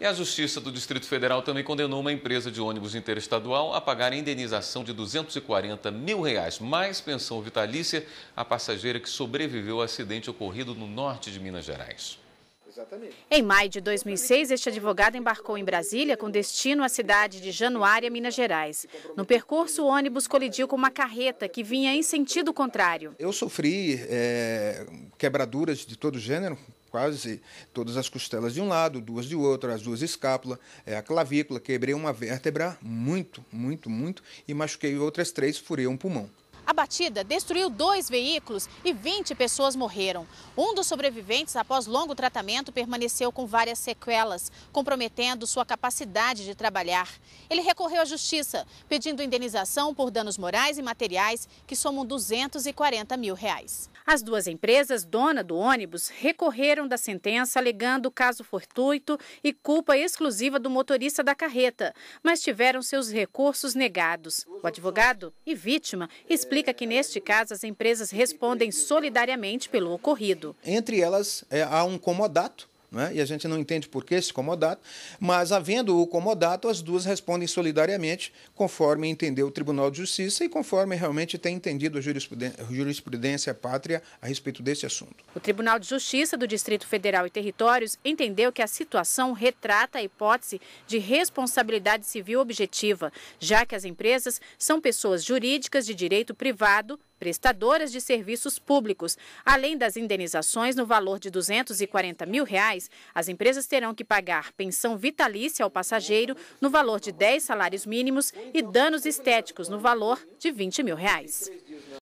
E a Justiça do Distrito Federal também condenou uma empresa de ônibus interestadual a pagar a indenização de 240 mil reais, mais pensão vitalícia, à passageira que sobreviveu ao acidente ocorrido no norte de Minas Gerais. Exatamente. Em maio de 2006, este advogado embarcou em Brasília com destino à cidade de Januária, Minas Gerais. No percurso, o ônibus colidiu com uma carreta que vinha em sentido contrário. Eu sofri é, quebraduras de todo gênero, quase todas as costelas de um lado, duas de outro, as duas escápulas, é, a clavícula, quebrei uma vértebra muito, muito, muito e machuquei outras três, furei um pulmão. A batida destruiu dois veículos e 20 pessoas morreram. Um dos sobreviventes, após longo tratamento, permaneceu com várias sequelas, comprometendo sua capacidade de trabalhar. Ele recorreu à justiça, pedindo indenização por danos morais e materiais, que somam 240 mil reais. As duas empresas, dona do ônibus, recorreram da sentença, alegando caso fortuito e culpa exclusiva do motorista da carreta, mas tiveram seus recursos negados. O advogado e vítima explicam explica que, neste caso, as empresas respondem solidariamente pelo ocorrido. Entre elas, é, há um comodato né? E a gente não entende por que esse comodato, mas havendo o comodato, as duas respondem solidariamente, conforme entendeu o Tribunal de Justiça e conforme realmente tem entendido a jurisprudência, jurisprudência pátria a respeito desse assunto. O Tribunal de Justiça do Distrito Federal e Territórios entendeu que a situação retrata a hipótese de responsabilidade civil objetiva, já que as empresas são pessoas jurídicas de direito privado prestadoras de serviços públicos. Além das indenizações no valor de 240 mil reais, as empresas terão que pagar pensão vitalícia ao passageiro no valor de 10 salários mínimos e danos estéticos no valor de 20 mil reais.